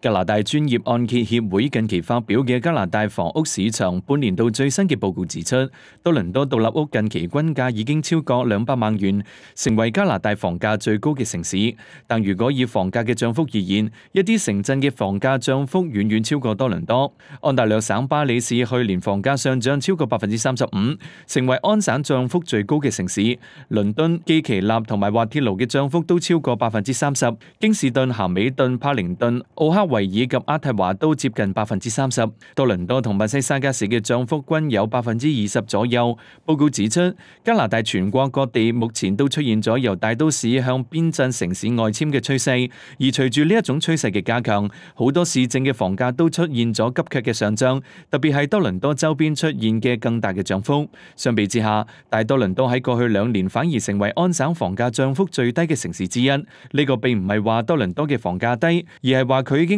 加拿大专业按揭协会近期发表嘅加拿大房屋市场半年度最新嘅报告指出，多伦多独立屋近期均价已经超过两百万元，成为加拿大房价最高嘅城市。但如果以房价嘅涨幅而言，一啲城镇嘅房价涨幅远远超过多伦多。安大略省巴里市去年房价上涨超过百分之三十五，成为安省涨幅最高嘅城市。伦敦、基奇纳同埋滑铁卢嘅涨幅都超过百分之三十。京士顿、咸美顿、帕灵顿、奥克维尔及阿泰华都接近百分之三十，多伦多同密西沙加市嘅涨幅均有百分之二十左右。报告指出，加拿大全国各地目前都出现咗由大都市向边镇城市外迁嘅趋势，而随住呢一种趋势嘅加强，好多市政嘅房价都出现咗急剧嘅上涨，特别系多伦多周边出现嘅更大嘅涨幅。相比之下，大多伦多喺过去两年反而成为安省房价涨幅最低嘅城市之一。呢个并唔系话多伦多嘅房价低，而系话佢已经。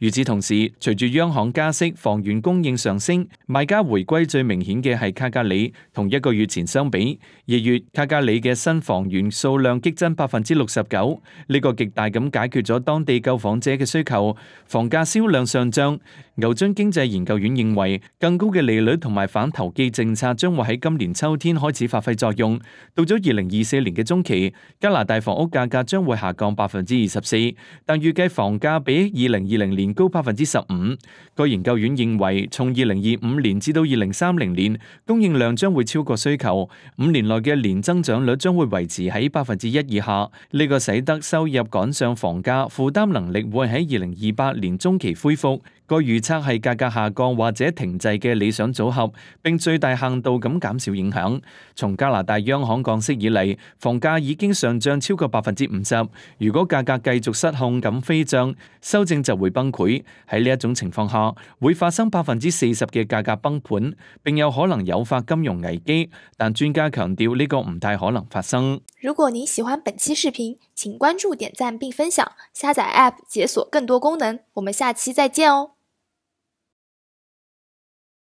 与此同时，随住央行加息、房源供应上升、卖家回归，最明显嘅系卡加里。同一个月前相比，二月卡加里嘅新房源数量激增百分之六十九，呢个极大咁解决咗当地购房者嘅需求，房价销量上涨。牛津经济研究院认为，更高嘅利率同埋反投机政策将会喺今年秋天开始发挥作用。到咗二零二四年嘅中期，加拿大房屋价格将会下降百分之二十四，但预计房价比二零二零年高百分之十五。个研究院认为，从二零二五年至到二零三零年，供应量将会超过需求。五年内嘅年增长率将会维持喺百分之一以下。呢个使得收入赶上房价，负担能力会喺二零二八年中期恢复。个预测系价格下降或者停滞嘅理想组合，并最大限度咁减少影响。从加拿大央行降息以嚟，房价已经上涨超过百分之五十。如果价格继续失控咁飞涨，修正就会崩溃。会喺呢一种情况下会发生百分之四十嘅价格崩盘，并有可能诱发金融危机。但专家强调呢个唔太可能发生。如果您喜欢本期视频，请关注、点赞并分享，下载 App 解锁更多功能。我们下期再见哦！